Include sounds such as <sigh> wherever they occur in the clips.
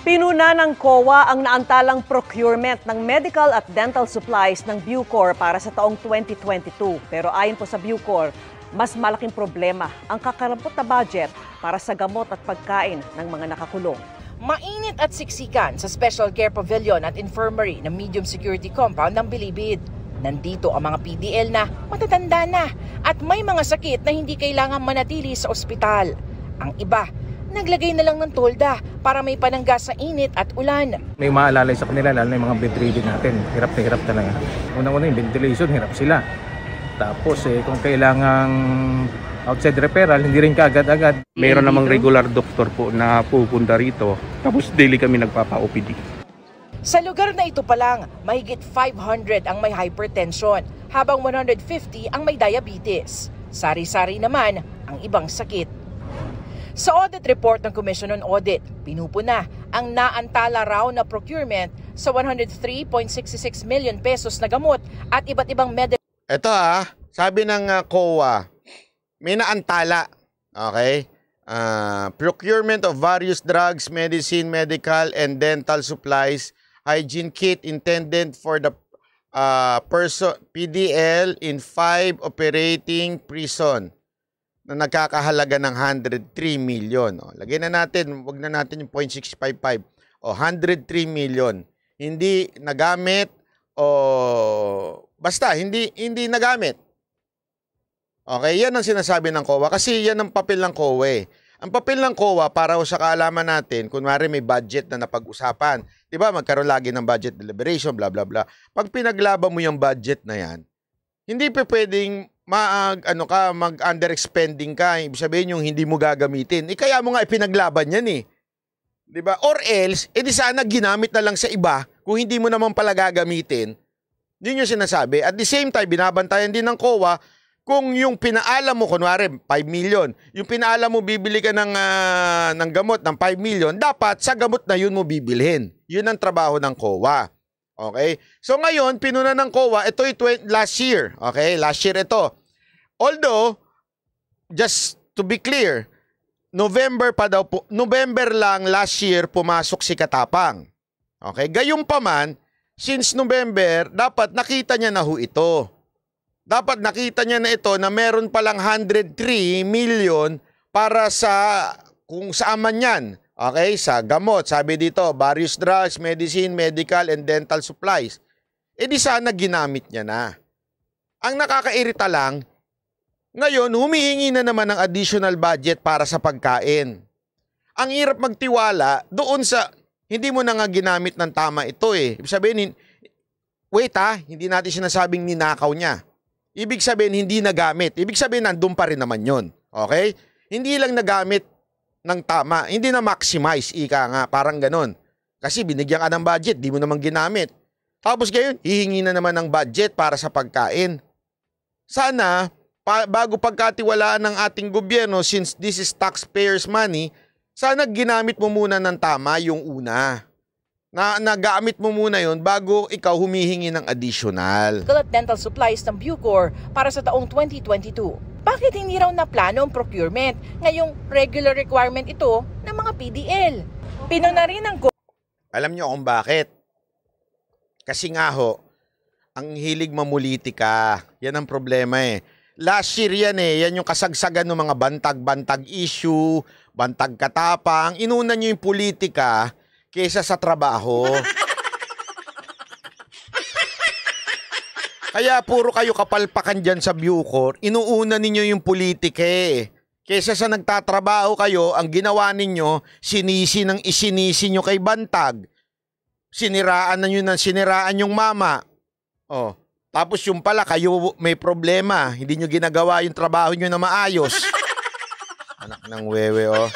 Pinuna ng COA ang naantalang procurement ng medical at dental supplies ng Bucor para sa taong 2022. Pero ayon po sa Bucor, mas malaking problema ang kakarampot na budget para sa gamot at pagkain ng mga nakakulong. Mainit at siksikan sa Special Care Pavilion at Infirmary ng Medium Security Compound ng Bilibid. Nandito ang mga PDL na matatanda na at may mga sakit na hindi kailangan manatili sa ospital. Ang iba naglagay na lang ng tolda para may panangga sa init at ulan. May maalalay sa kanila lalo na yung mga bedridden natin. Hirap na hirap talaga. Unang-una yung ventilation, hirap sila. Tapos eh, kung kailangang outside referral, hindi rin kaagad-agad. Meron namang regular doktor po na pupunta rito. Tapos daily kami nagpapa-OPD. Sa lugar na ito pa lang, mahigit 500 ang may hypertension, habang 150 ang may diabetes. Sari-sari naman ang ibang sakit. Sa audit report ng Commission on Audit, pinupuna ang naantala raw na procurement sa 103.66 million pesos na gamot at iba't ibang medical... Ito ah, sabi ng ah, COA, may naantala, okay? Uh, procurement of various drugs, medicine, medical, and dental supplies, hygiene kit intended for the uh, ah, PDL in five operating prison na nagkakahalaga ng 103 million. O, oh, lagyan na natin, wag na natin yung 0.655. O, 103 million. Hindi nagamit o basta hindi hindi nagamit. Okay, yan ang sinasabi ng COA kasi yan ang papel ng COA. Ang papel ng COA para sa kaalaman natin, kunwari may budget na napag-usapan, 'di ba? Magkaroon lagi ng budget deliberation, bla bla bla. Pag pinaglaba mo yung budget na yan, hindi pa pwedeng maag ano ka mag under spending ka ibig sabihin yung hindi mo gagamitin eh kaya mo nga ipinaglaban yan eh 'di ba or else edi eh, sana ginamit na lang sa iba kung hindi mo naman pala gagamitin yun yung sinasabi at the same time binabantayan din ng COA kung yung pinaalam mo kunwari 5 million yung pinaalam mo bibili ka ng uh, ng gamot ng 5 million dapat sa gamot na yun mo bibilhin yun ang trabaho ng COA Okay? So ngayon, pinuna ng COA, ito yung last year. Okay? Last year ito. Although, just to be clear, November pa daw po, November lang last year pumasok si Katapang. Okay? Gayun pa man, since November, dapat nakita niya na ho ito. Dapat nakita niya na ito na meron palang 103 million para sa kung saan man yan Okay, sa gamot, sabi dito, various drugs, medicine, medical, and dental supplies. E di sana ginamit niya na. Ang nakakairita lang, ngayon humihingi na naman ng additional budget para sa pagkain. Ang hirap magtiwala doon sa, hindi mo na nga ginamit ng tama ito eh. Ibig sabihin, wait ha, ah, hindi natin sinasabing ninakaw niya. Ibig sabihin, hindi nagamit. Ibig sabihin, nandun pa rin naman yon Okay? Hindi lang nagamit ng tama. Hindi na maximize, ika nga, parang ganun. Kasi binigyan ka ng budget, di mo naman ginamit. Tapos ngayon, hihingi na naman ng budget para sa pagkain. Sana, pa- bago pagkatiwalaan ng ating gobyerno since this is taxpayers' money, sana ginamit mo muna ng tama yung una na nagamit mo muna yon bago ikaw humihingi ng additional. Galat dental supplies ng Bucor para sa taong 2022 bakit hindi raw na plano ang procurement ngayong regular requirement ito ng mga PDL? Pino na rin ang... Alam niyo kung bakit? Kasi nga ho, ang hilig mamulitika. Yan ang problema eh. Last year yan eh. Yan yung kasagsagan ng mga bantag-bantag issue, bantag katapang. Inuna niyo yung politika kesa sa trabaho. <laughs> Kaya puro kayo kapalpakan dyan sa Bucor, inuuna ninyo yung politika eh. Kesa sa nagtatrabaho kayo, ang ginawa ninyo, sinisi ng isinisi nyo kay Bantag. Siniraan na nyo ng siniraan yung mama. Oh, tapos yung pala, kayo may problema. Hindi nyo ginagawa yung trabaho nyo na maayos. <laughs> Anak ng wewe, oh.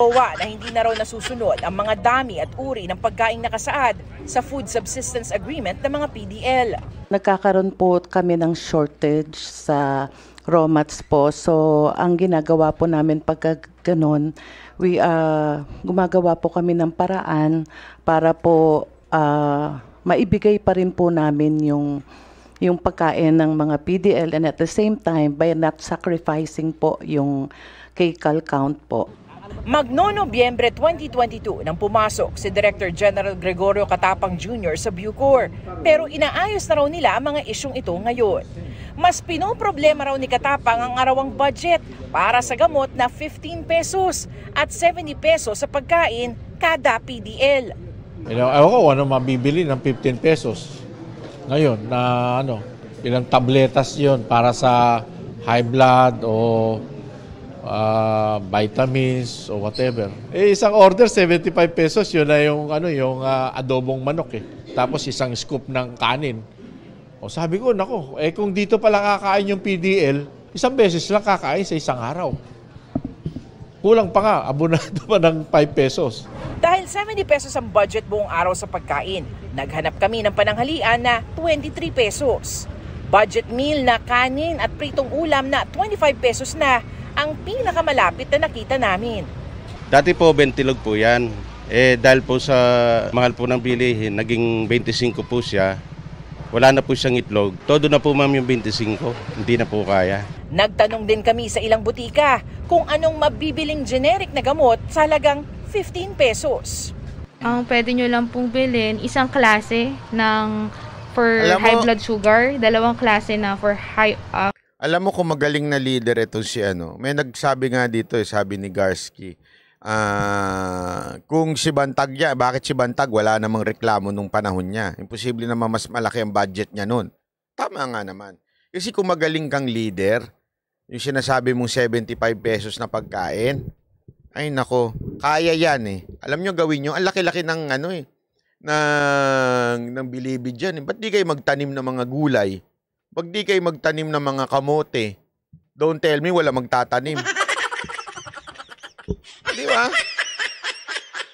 POA na hindi na raw nasusunod ang mga dami at uri ng pagkain nakasaad sa Food Subsistence Agreement ng mga PDL. Nagkakaroon po kami ng shortage sa raw mats po. So, ang ginagawa po namin pag ganun, we, uh, gumagawa po kami ng paraan para po uh, maibigay pa rin po namin yung yung pagkain ng mga PDL and at the same time by not sacrificing po yung KCAL count po. Magno-Nobyembre 2022 nang pumasok si Director General Gregorio Katapang Jr. sa Bucor pero inaayos na raw nila ang mga isyong ito ngayon. Mas pinoproblema raw ni Katapang ang arawang budget para sa gamot na 15 pesos at 70 pesos sa pagkain kada PDL. You know, ako ano mabibili ng 15 pesos ngayon na ano ilang tabletas yon para sa high blood o uh, vitamins or whatever. Eh isang order 75 pesos 'yun na yung ano yung uh, adobong manok eh. Tapos isang scoop ng kanin. O sabi ko, nako, eh kung dito pala kakain yung PDL, isang beses lang kakain sa isang araw. Kulang pa nga, abonado pa ng 5 pesos. Dahil 70 pesos ang budget buong araw sa pagkain, naghanap kami ng pananghalian na 23 pesos. Budget meal na kanin at pritong ulam na 25 pesos na ang pinakamalapit na nakita namin. Dati po, Bentilog po yan. Eh, dahil po sa mahal po ng bilihin, naging 25 po siya. Wala na po siyang itlog. Todo na po ma'am yung 25. Hindi na po kaya. Nagtanong din kami sa ilang butika kung anong mabibiling generic na gamot sa halagang 15 pesos. Ang um, pwede nyo lang pong bilhin, isang klase ng for Alam high mo, blood sugar, dalawang klase na for high uh, alam mo kung magaling na leader itong si ano. May nagsabi nga dito eh, sabi ni Garski. Uh, ah, kung si Bantag niya, bakit si Bantag wala namang reklamo nung panahon niya? Imposible naman mas malaki ang budget niya noon. Tama nga naman. Kasi kung magaling kang leader, yung sinasabi mong 75 pesos na pagkain, ay nako, kaya yan eh. Alam nyo gawin nyo, ang laki-laki ng ano eh, ng, ng bilibid dyan eh. Ba't di kayo magtanim ng mga gulay? Pag di kayo magtanim ng mga kamote, don't tell me wala magtatanim. <laughs> di ba?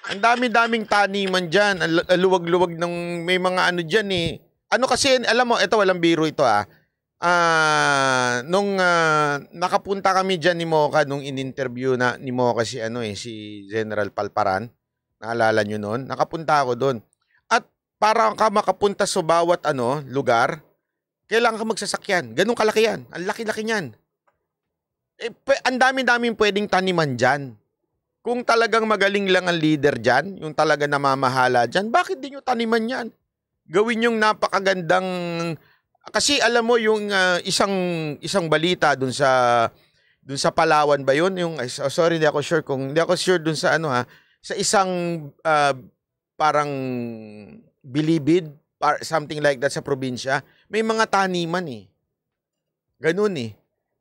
Ang dami-daming taniman dyan. Ang luwag-luwag ng may mga ano dyan eh. Ano kasi, alam mo, ito walang biro ito ah. uh, nung uh, nakapunta kami diyan ni Mocha nung in-interview na ni Mocha si ano eh si General Palparan. Naalala niyo noon? Nakapunta ako doon. At para ka makapunta sa bawat ano lugar, kailangan ka magsasakyan. Ganun kalaki yan. Ang laki-laki niyan. Eh, ang dami-daming pwedeng taniman dyan. Kung talagang magaling lang ang leader dyan, yung talaga namamahala dyan, bakit di nyo taniman yan? Gawin yung napakagandang... Kasi alam mo yung uh, isang isang balita dun sa dun sa Palawan ba yun? Yung oh, sorry, hindi ako sure kung hindi ako sure dun sa ano ha, sa isang uh, parang bilibid par something like that sa probinsya, may mga taniman eh. Ganun eh.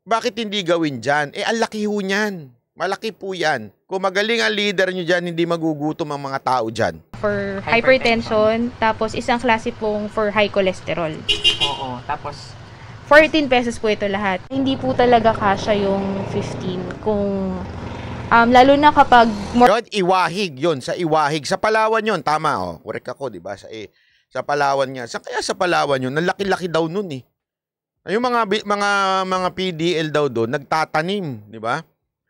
Bakit hindi gawin dyan? Eh, ang laki ho niyan. Malaki po yan. Kung magaling ang leader nyo dyan, hindi magugutom ang mga tao dyan. For hypertension, tapos isang klase pong for high cholesterol. Oo, tapos 14 pesos po ito lahat. Hindi po talaga kasya yung 15 kung um, lalo na kapag... Yun, iwahig yun, sa iwahig. Sa Palawan yun, tama oh. Correct ako, di ba? Sa, eh, sa Palawan niya. Sa, kaya sa Palawan yun, nalaki-laki daw noon eh. Ah, yung mga, mga, mga PDL daw doon, nagtatanim, di ba?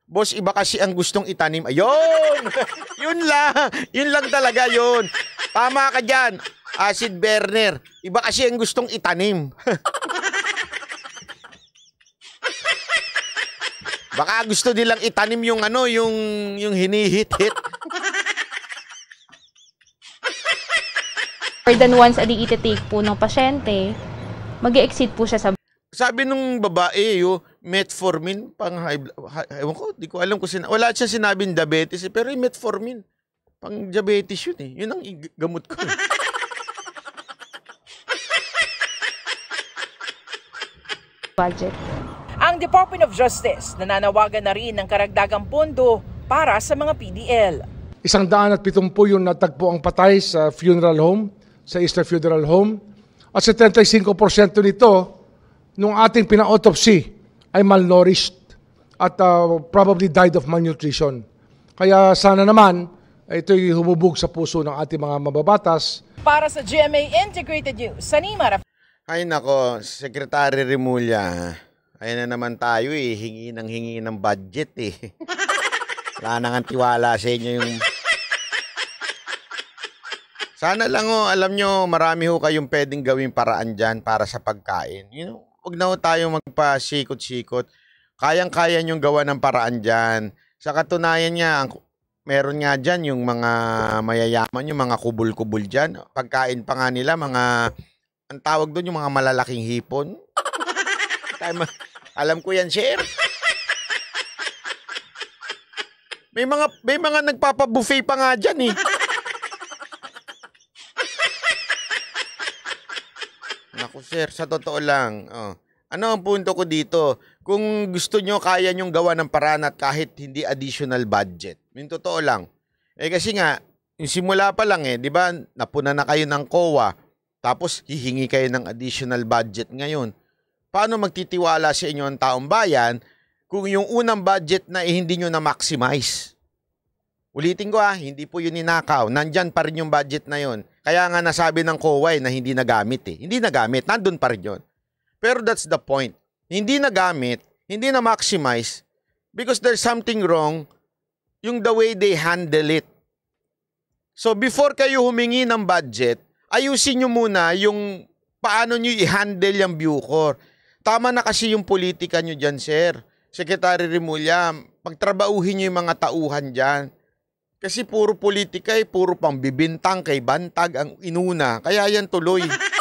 Boss, iba kasi ang gustong itanim. Ayun! <laughs> yun lang. Yun lang talaga yun. Tama ka dyan. Acid burner. Iba kasi ang gustong itanim. <laughs> Baka gusto nilang itanim yung ano, yung, yung hinihit-hit. more than once adi iti-take po ng pasyente, mag exit po siya sa sabi nung babae, yo, metformin, pang high blood, ewan ko, di ko alam kung sina, wala siya sinabing diabetes, eh, pero yung metformin, pang diabetes yun eh. Yun ang gamot ko. Eh. <laughs> Budget. Ang Department of Justice nananawagan na rin ng karagdagang pondo para sa mga PDL. Isang daan at pitumpo yung natagpo ang patay sa funeral home sa Eastern Funeral Home. At 75% nito, nung ating pina-autopsy, ay malnourished at uh, probably died of malnutrition. Kaya sana naman, eh, ito'y humubog sa puso ng ating mga mababatas. Para sa GMA Integrated News, Sanima Ay nako, Secretary Rimulya, ayan na naman tayo eh, hingi ng hingi ng budget eh. <laughs> Wala nang tiwala sa inyo yung sana lang oh, alam nyo, marami ho kayong pwedeng gawing paraan dyan para sa pagkain. You know, huwag na ho tayong magpa-sikot-sikot. Kayang-kaya nyong gawa ng paraan dyan. Sa katunayan nga, meron nga dyan yung mga mayayaman, yung mga kubul-kubul dyan. Pagkain pa nga nila, mga, ang tawag doon, yung mga malalaking hipon. alam ko yan, sir. May mga, may mga nagpapabuffet pa nga dyan eh. Naku, sir, sa totoo lang. Oh. Ano ang punto ko dito? Kung gusto nyo, kaya nyong gawa ng paraan at kahit hindi additional budget. Yung totoo lang. Eh kasi nga, yung simula pa lang eh, di ba, napuna na kayo ng COA, tapos hihingi kayo ng additional budget ngayon. Paano magtitiwala sa inyo ang taong bayan kung yung unang budget na eh, hindi nyo na-maximize? Ulitin ko ah, hindi po yun ninakaw. Nandyan pa rin yung budget na yun. Kaya nga nasabi ng COA na hindi nagamit eh. Hindi nagamit, nandun pa rin yun. Pero that's the point. Hindi nagamit, hindi na maximize because there's something wrong yung the way they handle it. So before kayo humingi ng budget, ayusin nyo muna yung paano nyo i-handle yung Bucor. Tama na kasi yung politika nyo dyan, sir. Secretary Rimulya, pagtrabauhin nyo yung mga tauhan dyan. Kasi puro politika eh, puro pang bibintang kay Bantag ang inuna. Kaya yan tuloy.